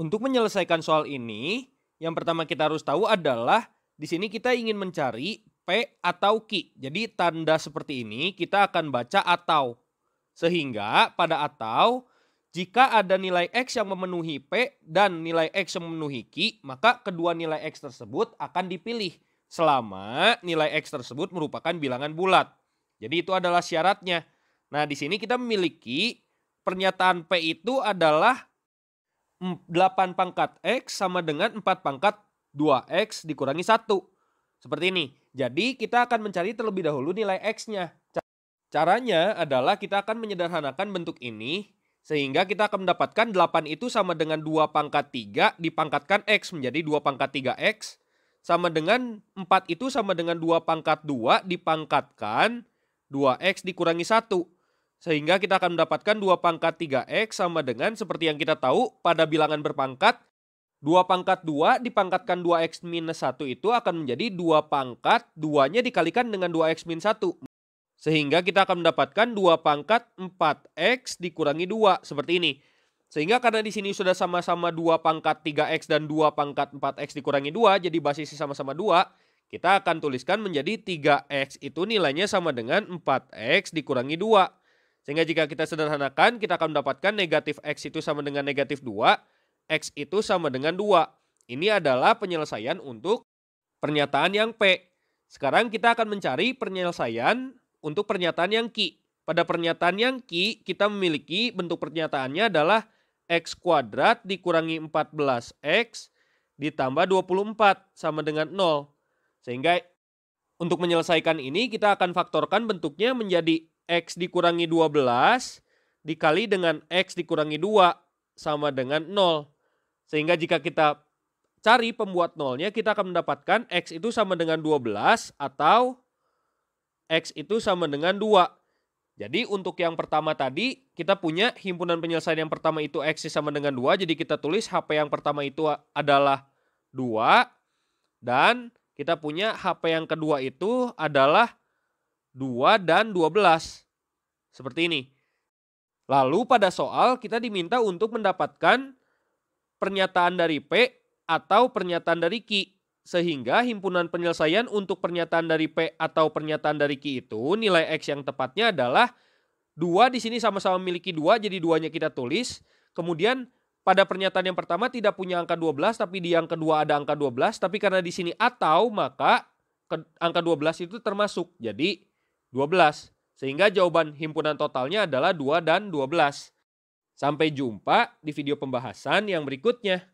Untuk menyelesaikan soal ini, yang pertama kita harus tahu adalah di sini kita ingin mencari P atau Q. Jadi tanda seperti ini kita akan baca atau. Sehingga pada atau jika ada nilai X yang memenuhi P dan nilai X yang memenuhi Q, maka kedua nilai X tersebut akan dipilih selama nilai X tersebut merupakan bilangan bulat. Jadi itu adalah syaratnya. Nah, di sini kita memiliki pernyataan P itu adalah 8 pangkat X sama dengan 4 pangkat 2X dikurangi 1. Seperti ini. Jadi kita akan mencari terlebih dahulu nilai X-nya. Caranya adalah kita akan menyederhanakan bentuk ini sehingga kita akan mendapatkan 8 itu sama dengan 2 pangkat 3 dipangkatkan X menjadi 2 pangkat 3X sama dengan 4 itu sama dengan 2 pangkat 2 dipangkatkan 2X dikurangi 1. Sehingga kita akan mendapatkan 2 pangkat 3x sama dengan seperti yang kita tahu pada bilangan berpangkat 2 pangkat 2 dipangkatkan 2x minus 1 itu akan menjadi 2 pangkat 2-nya dikalikan dengan 2x minus 1. Sehingga kita akan mendapatkan 2 pangkat 4x dikurangi 2 seperti ini. Sehingga karena di sini sudah sama-sama 2 pangkat 3x dan 2 pangkat 4x dikurangi 2, jadi basisnya sama-sama 2, kita akan tuliskan menjadi 3x itu nilainya sama dengan 4x dikurangi 2. Sehingga jika kita sederhanakan, kita akan mendapatkan negatif X itu sama dengan negatif 2, X itu sama dengan 2. Ini adalah penyelesaian untuk pernyataan yang P. Sekarang kita akan mencari penyelesaian untuk pernyataan yang Q. Pada pernyataan yang Q, kita memiliki bentuk pernyataannya adalah X kuadrat dikurangi 14X ditambah 24 sama dengan 0. Sehingga untuk menyelesaikan ini kita akan faktorkan bentuknya menjadi X dikurangi 12 dikali dengan X dikurangi 2 sama dengan 0. Sehingga jika kita cari pembuat nolnya, kita akan mendapatkan X itu sama dengan 12 atau X itu sama dengan 2. Jadi untuk yang pertama tadi, kita punya himpunan penyelesaian yang pertama itu X sama dengan 2. Jadi kita tulis HP yang pertama itu adalah 2. Dan kita punya HP yang kedua itu adalah 2 dan 12. Seperti ini. Lalu pada soal kita diminta untuk mendapatkan pernyataan dari P atau pernyataan dari Q. Sehingga himpunan penyelesaian untuk pernyataan dari P atau pernyataan dari Q itu nilai X yang tepatnya adalah dua. di sini sama-sama memiliki dua jadi duanya kita tulis. Kemudian pada pernyataan yang pertama tidak punya angka 12 tapi di yang kedua ada angka 12 tapi karena di sini atau maka angka 12 itu termasuk. Jadi 12. Sehingga jawaban himpunan totalnya adalah 2 dan 12. Sampai jumpa di video pembahasan yang berikutnya.